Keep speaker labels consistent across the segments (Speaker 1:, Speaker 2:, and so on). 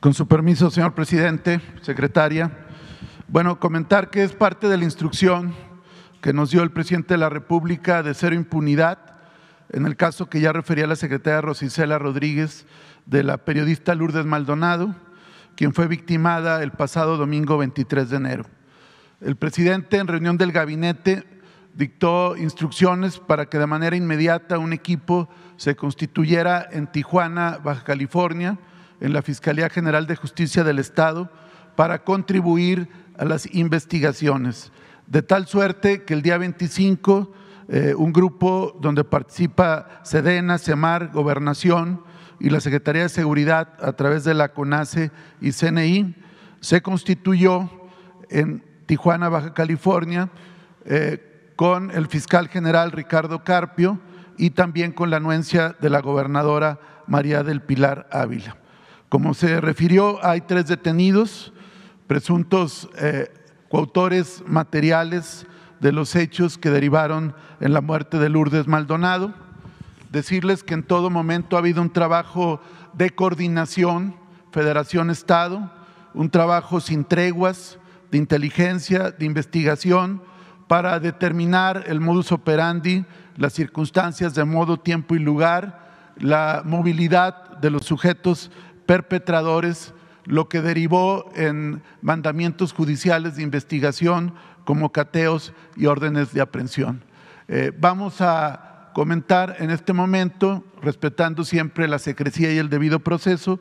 Speaker 1: Con su permiso, señor presidente, secretaria. Bueno, comentar que es parte de la instrucción que nos dio el presidente de la República de cero impunidad en el caso que ya refería la secretaria Rosicela Rodríguez de la periodista Lourdes Maldonado, quien fue victimada el pasado domingo 23 de enero. El presidente en reunión del gabinete dictó instrucciones para que de manera inmediata un equipo se constituyera en Tijuana, Baja California, en la Fiscalía General de Justicia del Estado para contribuir a las investigaciones. De tal suerte que el día 25, eh, un grupo donde participa Sedena, Semar, Gobernación y la Secretaría de Seguridad a través de la CONACE y CNI, se constituyó en Tijuana, Baja California, eh, con el fiscal general Ricardo Carpio y también con la anuencia de la gobernadora María del Pilar Ávila. Como se refirió, hay tres detenidos, presuntos eh, coautores materiales de los hechos que derivaron en la muerte de Lourdes Maldonado. Decirles que en todo momento ha habido un trabajo de coordinación, Federación-Estado, un trabajo sin treguas, de inteligencia, de investigación, para determinar el modus operandi, las circunstancias de modo, tiempo y lugar, la movilidad de los sujetos perpetradores, lo que derivó en mandamientos judiciales de investigación como cateos y órdenes de aprehensión. Eh, vamos a comentar en este momento, respetando siempre la secrecía y el debido proceso,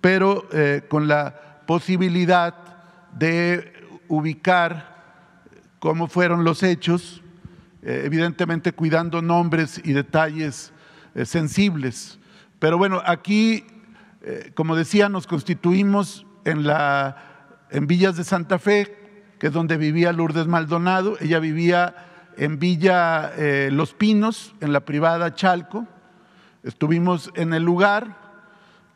Speaker 1: pero eh, con la posibilidad de ubicar cómo fueron los hechos, eh, evidentemente cuidando nombres y detalles sensibles. Pero bueno, aquí eh, como decía, nos constituimos en, la, en Villas de Santa Fe, que es donde vivía Lourdes Maldonado. Ella vivía en Villa eh, Los Pinos, en la privada Chalco. Estuvimos en el lugar,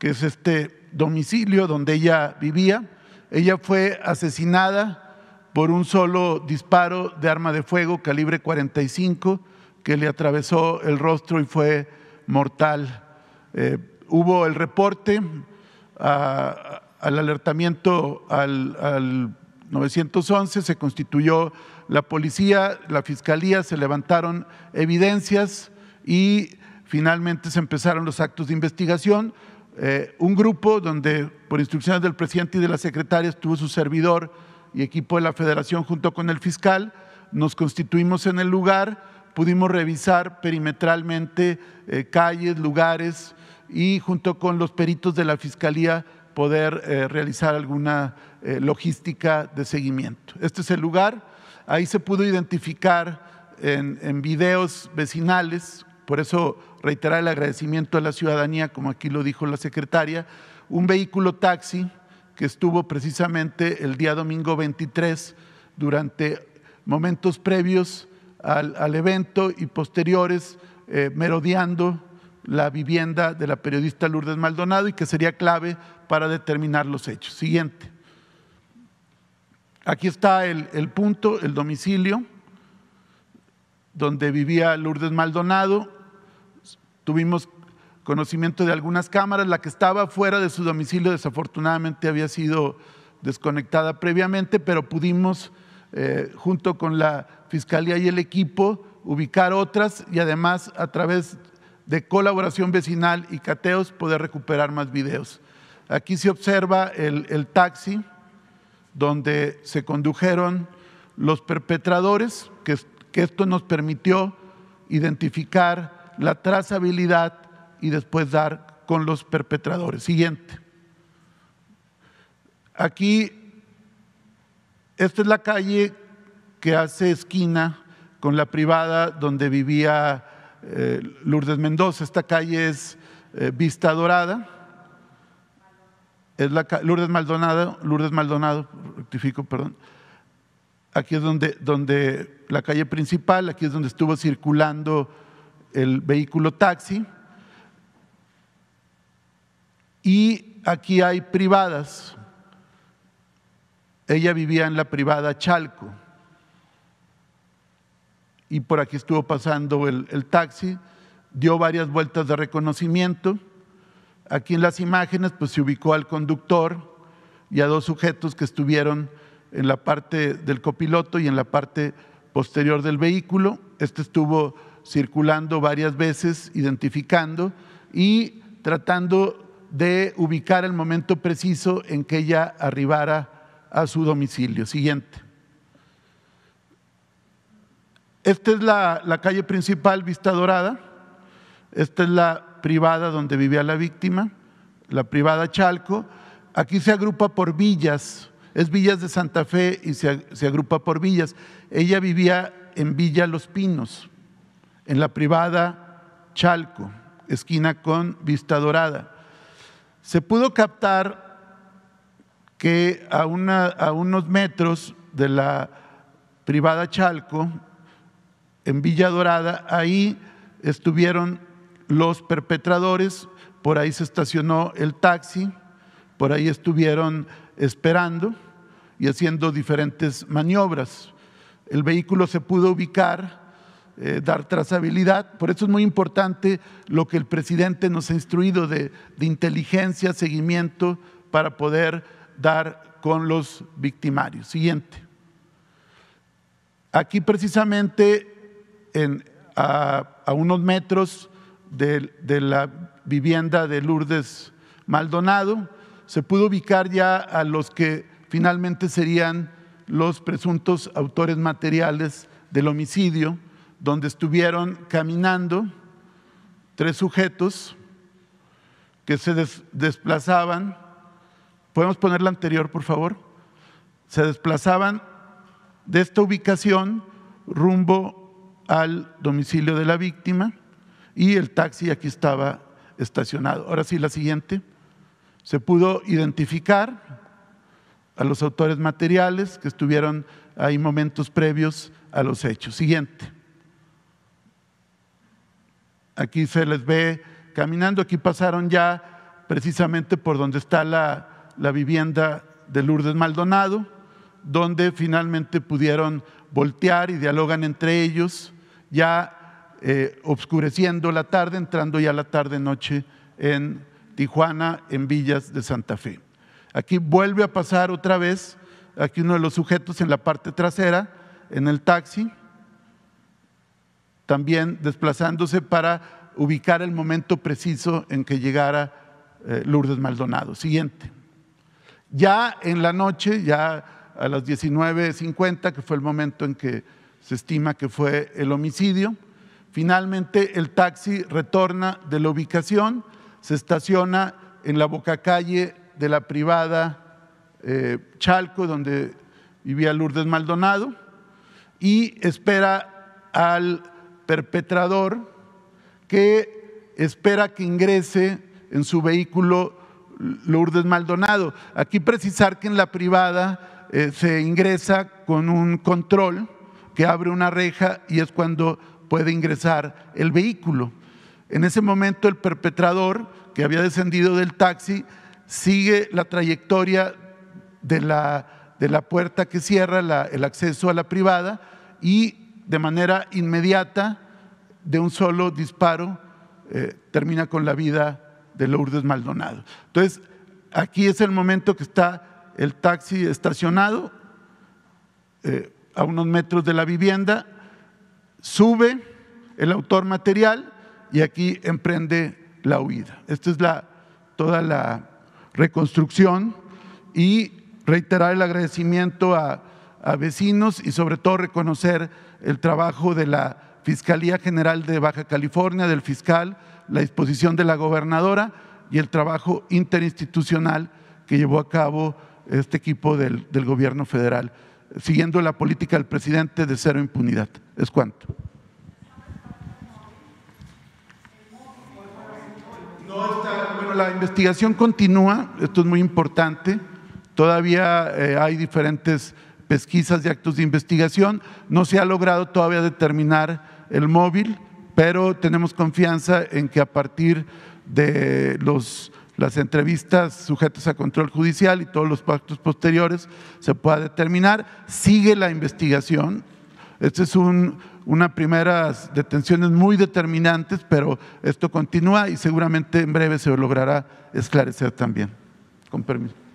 Speaker 1: que es este domicilio donde ella vivía. Ella fue asesinada por un solo disparo de arma de fuego calibre 45 que le atravesó el rostro y fue mortal. Eh, hubo el reporte ah, al alertamiento al, 911, se constituyó la policía, la fiscalía, se levantaron evidencias y finalmente se empezaron los actos de investigación. Eh, un grupo donde, por instrucciones del presidente y de la secretaria, estuvo su servidor y equipo de la federación junto con el fiscal, nos constituimos en el lugar, pudimos revisar perimetralmente eh, calles, lugares, y junto con los peritos de la Fiscalía poder eh, realizar alguna eh, logística de seguimiento. Este es el lugar, ahí se pudo identificar en, videos vecinales, por eso reiterar el agradecimiento a la ciudadanía, como aquí lo dijo la secretaria, un vehículo taxi que estuvo precisamente el día domingo 23 durante momentos previos al, evento y posteriores eh, merodeando la vivienda de la periodista Lourdes Maldonado y que sería clave para determinar los hechos. Siguiente. Aquí está el, punto, el domicilio donde vivía Lourdes Maldonado. Tuvimos conocimiento de algunas cámaras. La que estaba fuera de su domicilio desafortunadamente había sido desconectada previamente, pero pudimos, eh, junto con la Fiscalía y el equipo, ubicar otras y además a través de colaboración vecinal y cateos, poder recuperar más videos. Aquí se observa el, taxi donde se condujeron los perpetradores, que, que esto nos permitió identificar la trazabilidad y después dar con los perpetradores. Siguiente. Aquí, esta es la calle que hace esquina con la privada donde vivía eh, Lourdes Mendoza. Esta calle es eh, Vista Dorada. Es la Lourdes Maldonado, Lourdes Maldonado, rectifico, perdón. Aquí es donde, donde la calle principal, aquí es donde estuvo circulando el vehículo taxi. Y aquí hay privadas. Ella vivía en la privada Chalco y por aquí estuvo pasando el, taxi, dio varias vueltas de reconocimiento. Aquí en las imágenes pues, se ubicó al conductor y a dos sujetos que estuvieron en la parte del copiloto y en la parte posterior del vehículo. Este estuvo circulando varias veces, identificando y tratando de ubicar el momento preciso en que ella arribara a su domicilio. Siguiente. Esta es la, calle principal, Vista Dorada. Esta es la privada donde vivía la víctima, la privada Chalco. Aquí se agrupa por villas, es Villas de Santa Fe y se, agrupa por villas. Ella vivía en Villa Los Pinos, en la privada Chalco, esquina con Vista Dorada. Se pudo captar que a unos metros de la privada Chalco, en Villa Dorada, ahí estuvieron los perpetradores, por ahí se estacionó el taxi, por ahí estuvieron esperando y haciendo diferentes maniobras. El vehículo se pudo ubicar, eh, dar trazabilidad, por eso es muy importante lo que el presidente nos ha instruido de inteligencia, seguimiento, para poder dar con los victimarios. Siguiente. Aquí precisamente a, unos metros de, la vivienda de Lourdes Maldonado, se pudo ubicar ya a los que finalmente serían los presuntos autores materiales del homicidio, donde estuvieron caminando tres sujetos que se desplazaban. ¿Podemos poner la anterior, por favor? Se desplazaban de esta ubicación rumbo al domicilio de la víctima y el taxi aquí estaba estacionado. Ahora sí, la siguiente. Se pudo identificar a los autores materiales que estuvieron ahí momentos previos a los hechos. Siguiente. Aquí se les ve caminando, aquí pasaron ya precisamente por donde está la, vivienda de Lourdes Maldonado, donde finalmente pudieron voltear y dialogan entre ellos ya eh, obscureciendo la tarde, entrando ya la tarde-noche en Tijuana, en Villas de Santa Fe. Aquí vuelve a pasar otra vez, aquí uno de los sujetos en la parte trasera, en el taxi, también desplazándose para ubicar el momento preciso en que llegara eh, Lourdes Maldonado. Siguiente. Ya en la noche, ya a las 19.50, que fue el momento en que se estima que fue el homicidio. Finalmente el taxi retorna de la ubicación, se estaciona en la boca calle de la privada eh, Chalco, donde vivía Lourdes Maldonado, y espera al perpetrador que espera que ingrese en su vehículo Lourdes Maldonado. Aquí precisar que en la privada eh, se ingresa con un control que abre una reja y es cuando puede ingresar el vehículo. En ese momento el perpetrador, que había descendido del taxi, sigue la trayectoria de la, de la puerta que cierra el acceso a la privada y de manera inmediata, de un solo disparo, eh, termina con la vida de Lourdes Maldonado. Entonces, aquí es el momento que está el taxi estacionado. Eh, a unos metros de la vivienda, sube el autor material y aquí emprende la huida. Esta es toda la reconstrucción y reiterar el agradecimiento a, vecinos y sobre todo reconocer el trabajo de la Fiscalía General de Baja California, del fiscal, la disposición de la gobernadora y el trabajo interinstitucional que llevó a cabo este equipo del, del gobierno federal siguiendo la política del presidente de cero impunidad. ¿Es cuánto? No está, bueno, la investigación continúa, esto es muy importante, todavía eh, hay diferentes pesquisas y actos de investigación, no se ha logrado todavía determinar el móvil, pero tenemos confianza en que a partir de los las entrevistas sujetas a control judicial y todos los pactos posteriores se pueda determinar. Sigue la investigación. Esta es un, una primeras detenciones muy determinantes, pero esto continúa y seguramente en breve se logrará esclarecer también. Con permiso.